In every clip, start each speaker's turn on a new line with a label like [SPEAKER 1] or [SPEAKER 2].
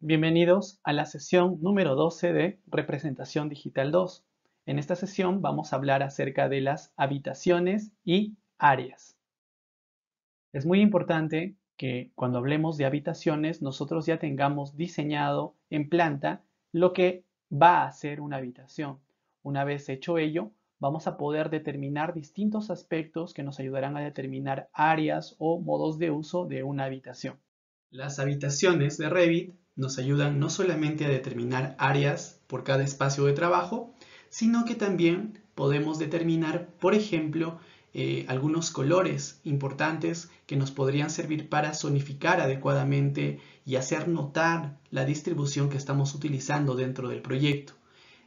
[SPEAKER 1] Bienvenidos a la sesión número 12 de Representación Digital 2. En esta sesión vamos a hablar acerca de las habitaciones y áreas. Es muy importante que cuando hablemos de habitaciones nosotros ya tengamos diseñado en planta lo que va a ser una habitación. Una vez hecho ello, vamos a poder determinar distintos aspectos que nos ayudarán a determinar áreas o modos de uso de una habitación. Las habitaciones de Revit nos ayudan no solamente a determinar áreas por cada espacio de trabajo, sino que también podemos determinar, por ejemplo, eh, algunos colores importantes que nos podrían servir para zonificar adecuadamente y hacer notar la distribución que estamos utilizando dentro del proyecto.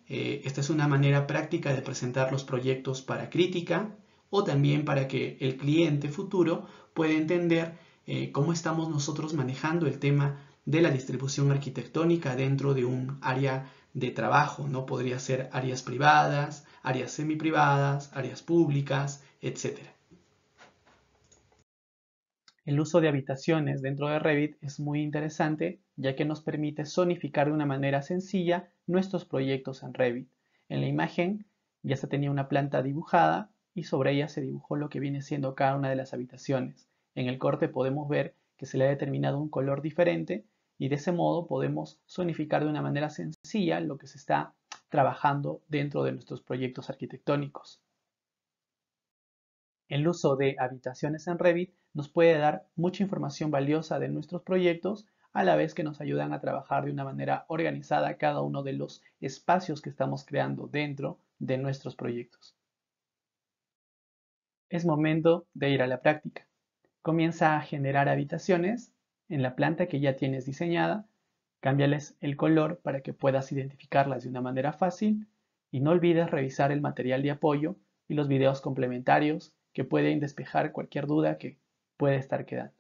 [SPEAKER 1] Eh, esta es una manera práctica de presentar los proyectos para crítica o también para que el cliente futuro pueda entender eh, cómo estamos nosotros manejando el tema de la distribución arquitectónica dentro de un área de trabajo, ¿no? Podría ser áreas privadas, áreas semiprivadas, áreas públicas, etc. El uso de habitaciones dentro de Revit es muy interesante ya que nos permite zonificar de una manera sencilla nuestros proyectos en Revit. En la imagen ya se tenía una planta dibujada y sobre ella se dibujó lo que viene siendo cada una de las habitaciones. En el corte podemos ver que se le ha determinado un color diferente y de ese modo podemos sonificar de una manera sencilla lo que se está trabajando dentro de nuestros proyectos arquitectónicos. El uso de habitaciones en Revit nos puede dar mucha información valiosa de nuestros proyectos a la vez que nos ayudan a trabajar de una manera organizada cada uno de los espacios que estamos creando dentro de nuestros proyectos. Es momento de ir a la práctica comienza a generar habitaciones en la planta que ya tienes diseñada, cámbiales el color para que puedas identificarlas de una manera fácil y no olvides revisar el material de apoyo y los videos complementarios que pueden despejar cualquier duda que pueda estar quedando.